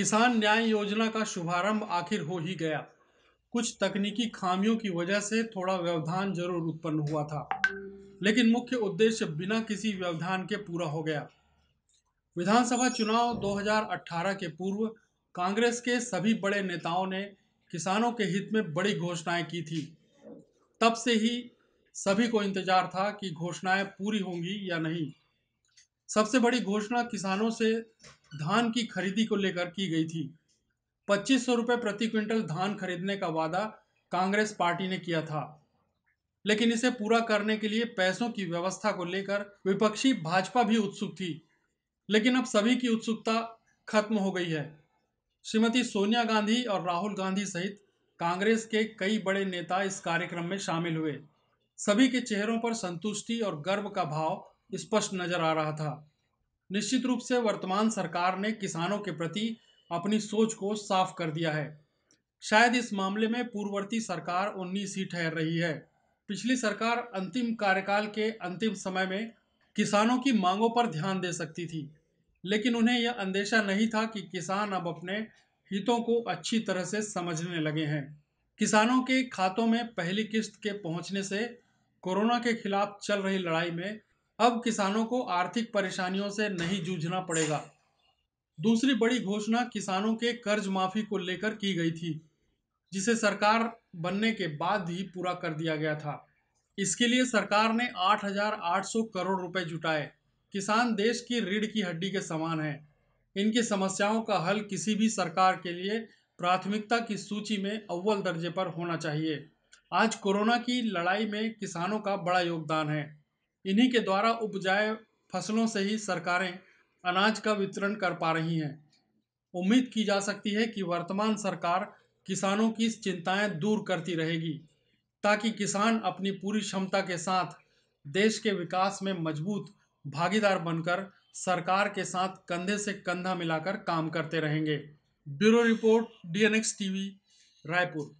किसान न्याय योजना का शुभारंभ आखिर हो ही गया कुछ तकनीकी खामियों की वजह से थोड़ा व्यवधान जरूर उत्पन्न हुआ था लेकिन मुख्य उद्देश्य बिना किसी व्यवधान के पूरा हो गया विधानसभा चुनाव 2018 के पूर्व कांग्रेस के सभी बड़े नेताओं ने किसानों के हित में बड़ी घोषणाएं की थी तब से ही सभी को इंतजार था कि घोषणाएं पूरी होंगी या नहीं सबसे बड़ी घोषणा किसानों से धान की खरीदी को लेकर की गई थी पच्चीस सौ रुपये प्रति क्विंटल धान खरीदने का वादा कांग्रेस पार्टी ने किया था लेकिन इसे पूरा करने के लिए पैसों की व्यवस्था को लेकर विपक्षी भाजपा भी उत्सुक थी लेकिन अब सभी की उत्सुकता खत्म हो गई है श्रीमती सोनिया गांधी और राहुल गांधी सहित कांग्रेस के कई बड़े नेता इस कार्यक्रम में शामिल हुए सभी के चेहरों पर संतुष्टि और गर्व का भाव स्पष्ट नजर आ रहा था निश्चित रूप से वर्तमान सरकार ने किसानों के प्रति अपनी सोच को साफ कर दिया है शायद इस मामले में पूर्ववर्ती सरकार उन्नीस ही ठहर रही है पिछली सरकार अंतिम कार्यकाल के अंतिम समय में किसानों की मांगों पर ध्यान दे सकती थी लेकिन उन्हें यह अंदेशा नहीं था कि किसान अब अपने हितों को अच्छी तरह से समझने लगे हैं किसानों के खातों में पहली किस्त के पहुंचने से कोरोना के खिलाफ चल रही लड़ाई में अब किसानों को आर्थिक परेशानियों से नहीं जूझना पड़ेगा दूसरी बड़ी घोषणा किसानों के कर्ज माफी को लेकर की गई थी जिसे सरकार बनने के बाद ही पूरा कर दिया गया था इसके लिए सरकार ने 8,800 करोड़ रुपए जुटाए किसान देश की रीढ़ की हड्डी के समान है इनकी समस्याओं का हल किसी भी सरकार के लिए प्राथमिकता की सूची में अव्वल दर्जे पर होना चाहिए आज कोरोना की लड़ाई में किसानों का बड़ा योगदान है इन्हीं के द्वारा उपजाए फसलों से ही सरकारें अनाज का वितरण कर पा रही हैं उम्मीद की जा सकती है कि वर्तमान सरकार किसानों की चिंताएं दूर करती रहेगी ताकि किसान अपनी पूरी क्षमता के साथ देश के विकास में मजबूत भागीदार बनकर सरकार के साथ कंधे से कंधा मिलाकर काम करते रहेंगे bureau report DNX TV Raipur